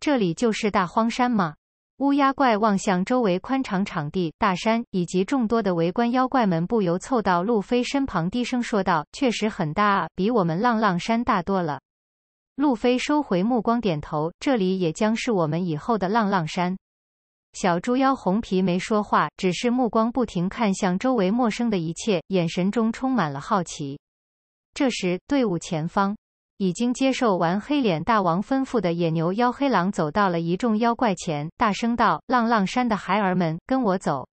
这里就是大荒山吗？乌鸦怪望向周围宽敞场地、大山以及众多的围观妖怪们，不由凑到路飞身旁，低声说道：“确实很大，啊，比我们浪浪山大多了。”路飞收回目光，点头：“这里也将是我们以后的浪浪山。”小猪妖红皮没说话，只是目光不停看向周围陌生的一切，眼神中充满了好奇。这时，队伍前方。已经接受完黑脸大王吩咐的野牛妖、黑狼走到了一众妖怪前，大声道：“浪浪山的孩儿们，跟我走！”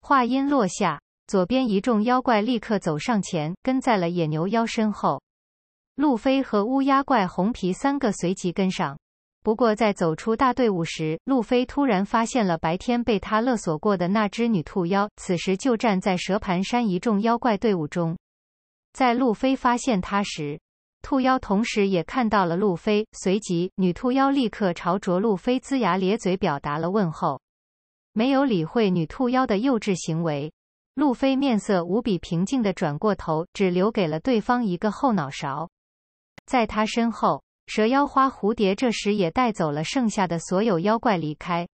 话音落下，左边一众妖怪立刻走上前，跟在了野牛妖身后。路飞和乌鸦怪、红皮三个随即跟上。不过在走出大队伍时，路飞突然发现了白天被他勒索过的那只女兔妖，此时就站在蛇盘山一众妖怪队伍中。在路飞发现她时，兔妖同时也看到了路飞，随即女兔妖立刻朝着路飞龇牙咧嘴，表达了问候。没有理会女兔妖的幼稚行为，路飞面色无比平静的转过头，只留给了对方一个后脑勺。在他身后，蛇妖花蝴蝶这时也带走了剩下的所有妖怪离开。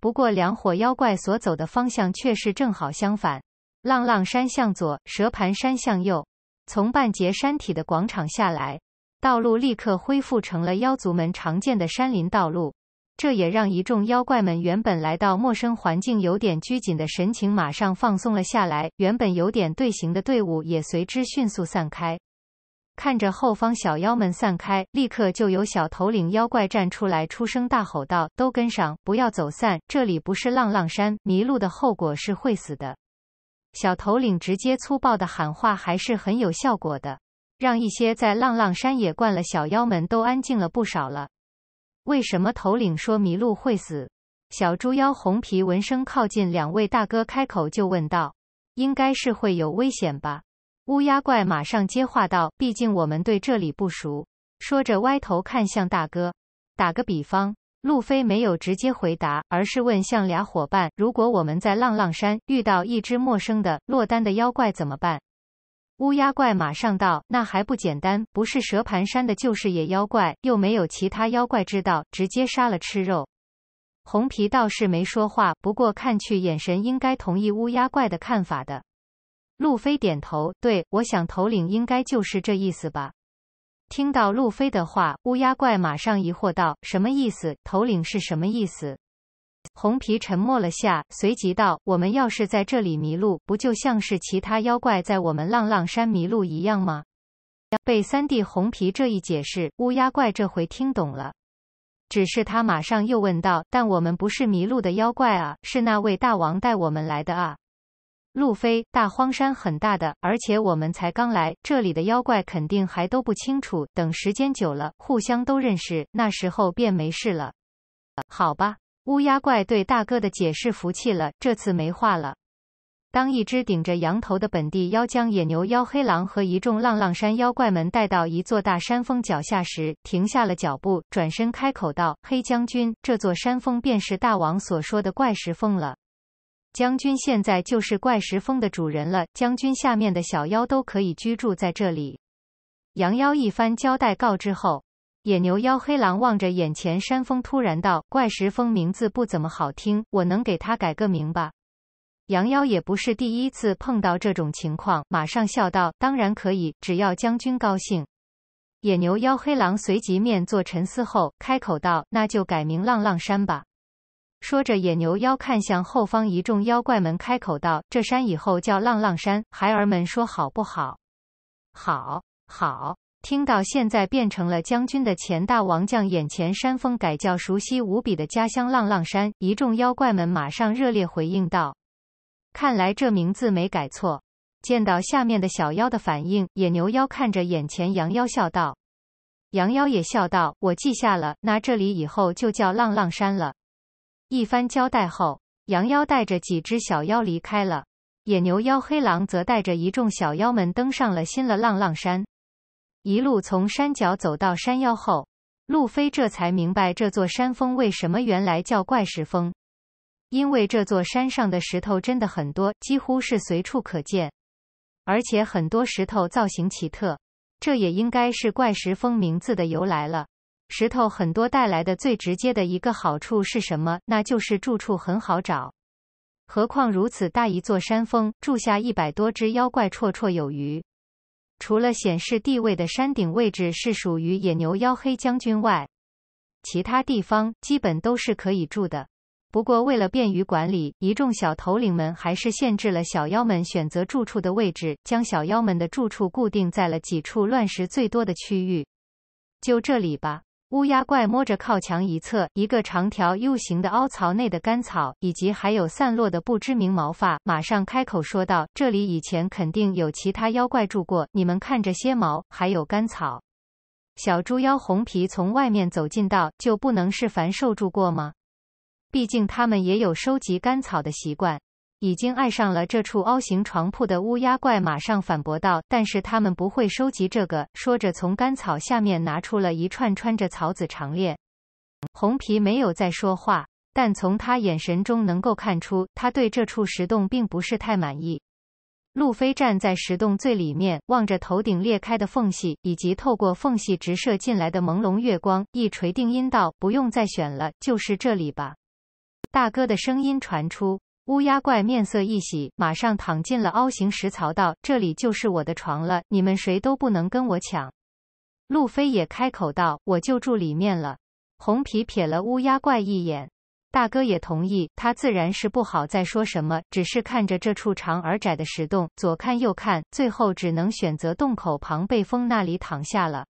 不过两伙妖怪所走的方向却是正好相反，浪浪山向左，蛇盘山向右。从半截山体的广场下来，道路立刻恢复成了妖族们常见的山林道路。这也让一众妖怪们原本来到陌生环境有点拘谨的神情马上放松了下来，原本有点队形的队伍也随之迅速散开。看着后方小妖们散开，立刻就有小头领妖怪站出来，出声大吼道：“都跟上，不要走散！这里不是浪浪山，迷路的后果是会死的。”小头领直接粗暴的喊话还是很有效果的，让一些在浪浪山野惯了小妖们都安静了不少了。为什么头领说迷路会死？小猪妖红皮闻声靠近，两位大哥开口就问道：“应该是会有危险吧？”乌鸦怪马上接话道：“毕竟我们对这里不熟。”说着歪头看向大哥，打个比方。路飞没有直接回答，而是问向俩伙伴：“如果我们在浪浪山遇到一只陌生的落单的妖怪怎么办？”乌鸦怪马上道：“那还不简单，不是蛇盘山的，就是野妖怪，又没有其他妖怪知道，直接杀了吃肉。”红皮倒是没说话，不过看去眼神应该同意乌鸦怪的看法的。路飞点头：“对，我想头领应该就是这意思吧。”听到路飞的话，乌鸦怪马上疑惑道：“什么意思？头领是什么意思？”红皮沉默了下，随即道：“我们要是在这里迷路，不就像是其他妖怪在我们浪浪山迷路一样吗？”被三弟红皮这一解释，乌鸦怪这回听懂了，只是他马上又问道：“但我们不是迷路的妖怪啊，是那位大王带我们来的啊。”路飞，大荒山很大的，而且我们才刚来，这里的妖怪肯定还都不清楚。等时间久了，互相都认识，那时候便没事了。好吧，乌鸦怪对大哥的解释服气了，这次没话了。当一只顶着羊头的本地妖将野牛妖、黑狼和一众浪浪山妖怪们带到一座大山峰脚下时，停下了脚步，转身开口道：“黑将军，这座山峰便是大王所说的怪石峰了。”将军现在就是怪石峰的主人了。将军下面的小妖都可以居住在这里。羊妖一番交代告知后，野牛妖、黑狼望着眼前山峰，突然道：“怪石峰名字不怎么好听，我能给他改个名吧？”羊妖也不是第一次碰到这种情况，马上笑道：“当然可以，只要将军高兴。”野牛妖、黑狼随即面作沉思后，开口道：“那就改名浪浪山吧。”说着，野牛妖看向后方一众妖怪们，开口道：“这山以后叫浪浪山，孩儿们说好不好？”“好！”“好！”听到现在变成了将军的钱大王将，眼前山峰改叫熟悉无比的家乡浪浪山，一众妖怪们马上热烈回应道：“看来这名字没改错。”见到下面的小妖的反应，野牛妖看着眼前羊妖笑道：“羊妖也笑道：‘我记下了，那这里以后就叫浪浪山了。’”一番交代后，羊妖带着几只小妖离开了。野牛妖、黑狼则带着一众小妖们登上了新的浪浪山。一路从山脚走到山腰后，路飞这才明白这座山峰为什么原来叫怪石峰。因为这座山上的石头真的很多，几乎是随处可见，而且很多石头造型奇特，这也应该是怪石峰名字的由来了。石头很多带来的最直接的一个好处是什么？那就是住处很好找。何况如此大一座山峰，住下一百多只妖怪绰绰有余。除了显示地位的山顶位置是属于野牛妖黑将军外，其他地方基本都是可以住的。不过为了便于管理，一众小头领们还是限制了小妖们选择住处的位置，将小妖们的住处固定在了几处乱石最多的区域。就这里吧。乌鸦怪摸着靠墙一侧一个长条 U 形的凹槽内的干草，以及还有散落的不知名毛发，马上开口说道：“这里以前肯定有其他妖怪住过，你们看这些毛，还有干草。”小猪妖红皮从外面走进道：“就不能是凡兽住过吗？毕竟他们也有收集干草的习惯。”已经爱上了这处凹形床铺的乌鸦怪马上反驳道：“但是他们不会收集这个。”说着，从干草下面拿出了一串穿着草籽长链。红皮没有再说话，但从他眼神中能够看出，他对这处石洞并不是太满意。路飞站在石洞最里面，望着头顶裂开的缝隙，以及透过缝隙直射进来的朦胧月光，一锤定音道：“不用再选了，就是这里吧。”大哥的声音传出。乌鸦怪面色一喜，马上躺进了凹形石槽，道：“这里就是我的床了，你们谁都不能跟我抢。”路飞也开口道：“我就住里面了。”红皮瞥了乌鸦怪一眼，大哥也同意，他自然是不好再说什么，只是看着这处长而窄的石洞，左看右看，最后只能选择洞口旁被风那里躺下了。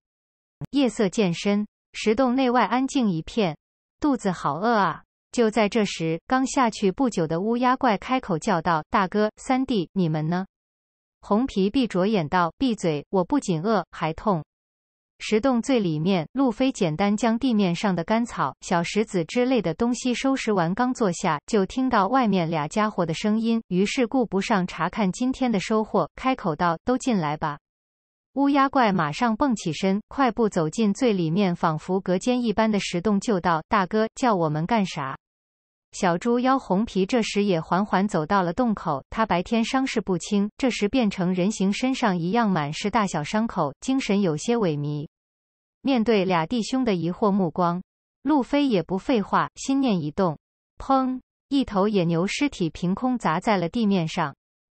夜色渐深，石洞内外安静一片，肚子好饿啊。就在这时，刚下去不久的乌鸦怪开口叫道：“大哥、三弟，你们呢？”红皮闭着眼道：“闭嘴，我不仅饿，还痛。”石洞最里面，路飞简单将地面上的干草、小石子之类的东西收拾完，刚坐下，就听到外面俩家伙的声音。于是顾不上查看今天的收获，开口道：“都进来吧。”乌鸦怪马上蹦起身，快步走进最里面，仿佛隔间一般的石洞，就道：“大哥，叫我们干啥？”小猪妖红皮这时也缓缓走到了洞口，他白天伤势不轻，这时变成人形，身上一样满是大小伤口，精神有些萎靡。面对俩弟兄的疑惑目光，路飞也不废话，心念一动，砰！一头野牛尸体凭空砸在了地面上。